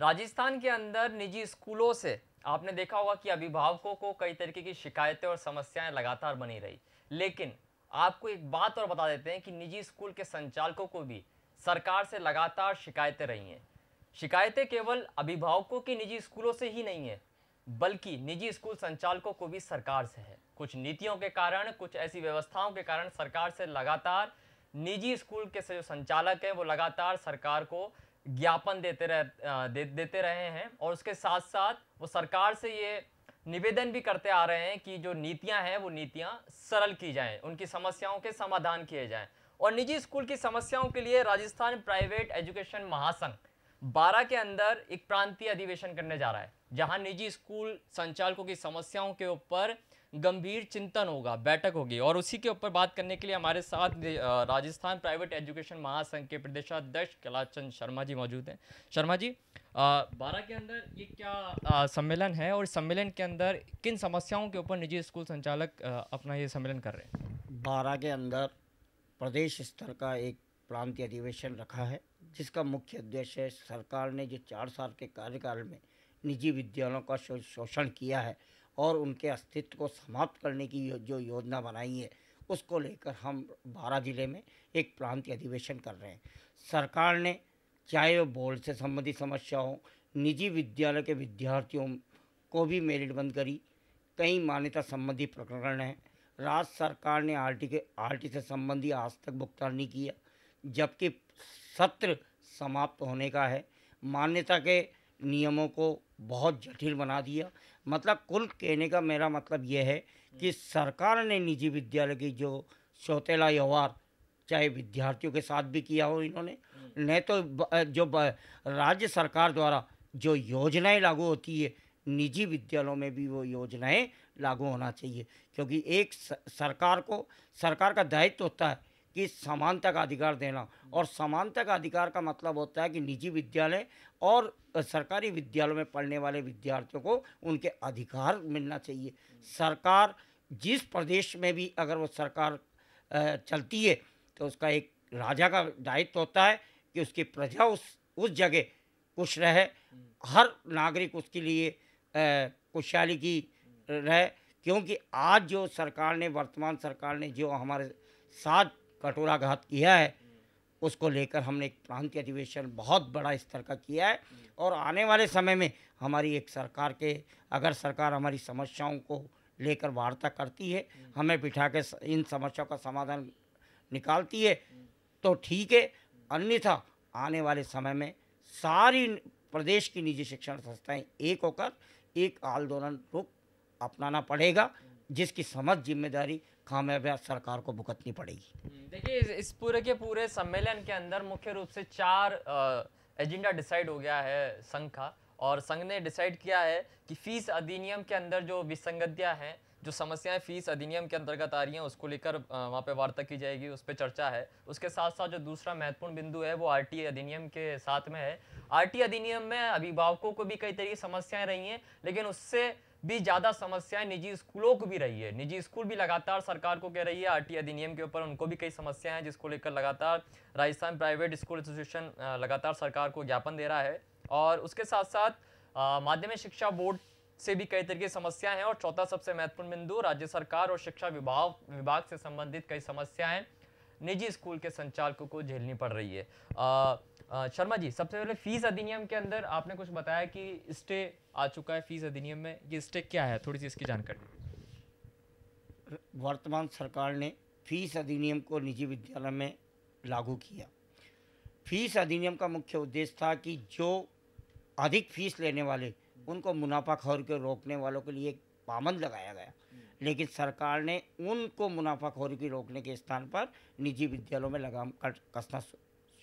राजस्थान के अंदर निजी स्कूलों से आपने देखा होगा कि अभिभावकों को कई तरीके की शिकायतें और समस्याएं लगातार बनी रही लेकिन आपको एक बात और बता देते हैं कि निजी स्कूल के संचालकों को भी सरकार से लगातार शिकायतें रही हैं शिकायतें केवल अभिभावकों की निजी स्कूलों से ही नहीं है बल्कि निजी स्कूल संचालकों को भी सरकार से है कुछ नीतियों के कारण कुछ ऐसी व्यवस्थाओं के कारण सरकार से लगातार निजी स्कूल के जो संचालक हैं वो लगातार सरकार को ज्ञापन देते रह दे, देते रहे हैं और उसके साथ साथ वो सरकार से ये निवेदन भी करते आ रहे हैं कि जो नीतियां हैं वो नीतियां सरल की जाएं उनकी समस्याओं के समाधान किए जाएं और निजी स्कूल की समस्याओं के लिए राजस्थान प्राइवेट एजुकेशन महासंघ बारह के अंदर एक प्रांतीय अधिवेशन करने जा रहा है जहां निजी स्कूल संचालकों की समस्याओं के ऊपर गंभीर चिंतन होगा बैठक होगी और उसी के ऊपर बात करने के लिए हमारे साथ राजस्थान प्राइवेट एजुकेशन महासंघ के प्रदेशाध्यक्ष कैलाशचंद शर्मा जी मौजूद हैं शर्मा जी बारह के अंदर ये क्या आ, सम्मेलन है और सम्मेलन के अंदर किन समस्याओं के ऊपर निजी स्कूल संचालक आ, अपना ये सम्मेलन कर रहे हैं बारह के अंदर प्रदेश स्तर का एक प्रांतीय अधिवेशन रखा है जिसका मुख्य उद्देश्य सरकार ने जो चार साल के कार्यकाल में निजी विद्यालयों का शोषण किया है और उनके अस्तित्व को समाप्त करने की जो योजना बनाई है उसको लेकर हम बारह ज़िले में एक प्रांतीय अधिवेशन कर रहे हैं सरकार ने चाहे वो बोर्ड से संबंधित समस्या हो निजी विद्यालय के विद्यार्थियों को भी मेरिट बंद करी कई मान्यता संबंधी प्रकरण हैं राज्य सरकार ने आर के आर से संबंधी आज तक भुगतान नहीं किया जबकि सत्र समाप्त होने का है मान्यता के नियमों को बहुत जटिल बना दिया मतलब कुल कहने का मेरा मतलब यह है कि सरकार ने निजी विद्यालय की जो सौतेला व्यवहार चाहे विद्यार्थियों के साथ भी किया हो इन्होंने हम्म। नहीं तो जो राज्य सरकार द्वारा जो योजनाएं लागू होती है निजी विद्यालयों में भी वो योजनाएं लागू होना चाहिए क्योंकि एक सरकार को सरकार का दायित्व होता है कि समानता का अधिकार देना और समानता का अधिकार का मतलब होता है कि निजी विद्यालय और सरकारी विद्यालयों में पढ़ने वाले विद्यार्थियों को उनके अधिकार मिलना चाहिए सरकार जिस प्रदेश में भी अगर वो सरकार चलती है तो उसका एक राजा का दायित्व होता है कि उसकी प्रजा उस उस जगह खुश रहे हर नागरिक उसके लिए खुशहाली की रहे क्योंकि आज जो सरकार ने वर्तमान सरकार ने जो हमारे साथ कटोराघात किया है उसको लेकर हमने एक प्रांतीय अधिवेशन बहुत बड़ा स्तर का किया है और आने वाले समय में हमारी एक सरकार के अगर सरकार हमारी समस्याओं को लेकर वार्ता करती है हमें बिठा के इन समस्याओं का समाधान निकालती है तो ठीक है अन्यथा आने वाले समय में सारी प्रदेश की निजी शिक्षण संस्थाएं एक होकर एक आंदोलन रूप अपनाना पड़ेगा जिसकी समझ जिम्मेदारी कामयाब सरकार को भुगतनी पड़ेगी हम्म, देखिए इस, इस पूरे के पूरे सम्मेलन के अंदर मुख्य रूप से चार आ, एजेंडा डिसाइड हो गया है संघ का और संघ ने डिसाइड किया है कि फीस अधिनियम के अंदर जो विसंगतियाँ हैं जो समस्याएं फीस अधिनियम के अंतर्गत आ रही हैं उसको लेकर वहाँ पे वार्ता की जाएगी उस पर चर्चा है उसके साथ साथ जो दूसरा महत्वपूर्ण बिंदु है वो आरटी अधिनियम के साथ में है आरटी अधिनियम में अभिभावकों को भी कई तरह की समस्याएं रही हैं लेकिन उससे भी ज़्यादा समस्याएं निजी स्कूलों को भी रही है निजी स्कूल भी लगातार सरकार को कह रही है आरटी अधिनियम के ऊपर उनको भी कई समस्याएं हैं जिसको लेकर लगातार राजस्थान प्राइवेट स्कूल एसोसिएशन लगातार सरकार को ज्ञापन दे रहा है और उसके साथ साथ माध्यमिक शिक्षा बोर्ड से भी कई तरीके समस्याएं हैं और चौथा सबसे महत्वपूर्ण बिंदु राज्य सरकार और शिक्षा विभाग विभाग से संबंधित कई समस्याएं निजी स्कूल के संचालकों को झेलनी पड़ रही है शर्मा जी सबसे पहले फीस अधिनियम के अंदर आपने कुछ बताया कि स्टे आ चुका है फीस अधिनियम में ये स्टे क्या है थोड़ी सी इसकी जानकारी वर्तमान सरकार ने फीस अधिनियम को निजी विद्यालय में लागू किया फीस अधिनियम का मुख्य उद्देश्य था कि जो अधिक फीस लेने वाले उनको मुनाफा खोर के रोकने वालों के लिए पाबंद लगाया गया लेकिन सरकार ने उनको मुनाफाखोरी की रोकने के स्थान पर निजी विद्यालयों में लगाम कसना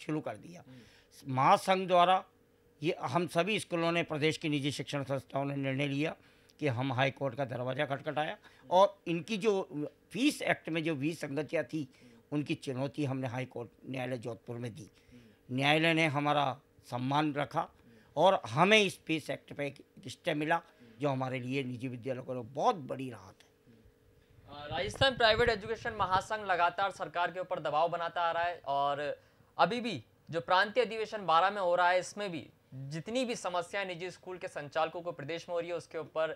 शुरू कर दिया महासंघ द्वारा ये हम सभी स्कूलों ने प्रदेश की निजी शिक्षण संस्थाओं ने निर्णय लिया कि हम हाई कोर्ट का दरवाज़ा खटखटाया और इनकी जो फीस एक्ट में जो विसंगतियाँ थी उनकी चुनौती हमने हाई कोर्ट न्यायालय जोधपुर में दी न्यायालय ने हमारा सम्मान रखा और हमें इस फीस एक्ट पर एक स्टे मिला जो हमारे लिए निजी विद्यालयों को बहुत बड़ी राहत है राजस्थान प्राइवेट एजुकेशन महासंघ लगातार सरकार के ऊपर दबाव बनाता आ रहा है और अभी भी जो प्रांतीय अधिवेशन 12 में हो रहा है इसमें भी जितनी भी समस्याएं निजी स्कूल के संचालकों को प्रदेश में हो रही है उसके ऊपर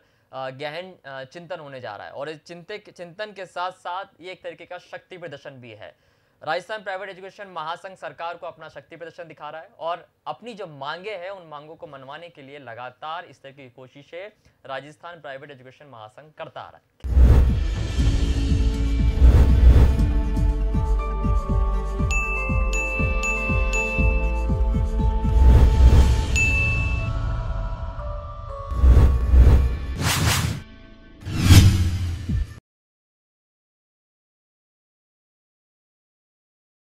गहन चिंतन होने जा रहा है और इस चिंते चिंतन के साथ साथ ये एक तरीके का शक्ति प्रदर्शन भी है राजस्थान प्राइवेट एजुकेशन महासंघ सरकार को अपना शक्ति प्रदर्शन दिखा रहा है और अपनी जो मांगे हैं उन मांगों को मनवाने के लिए लगातार इस तरह की कोशिशें राजस्थान प्राइवेट एजुकेशन महासंघ करता आ रहा है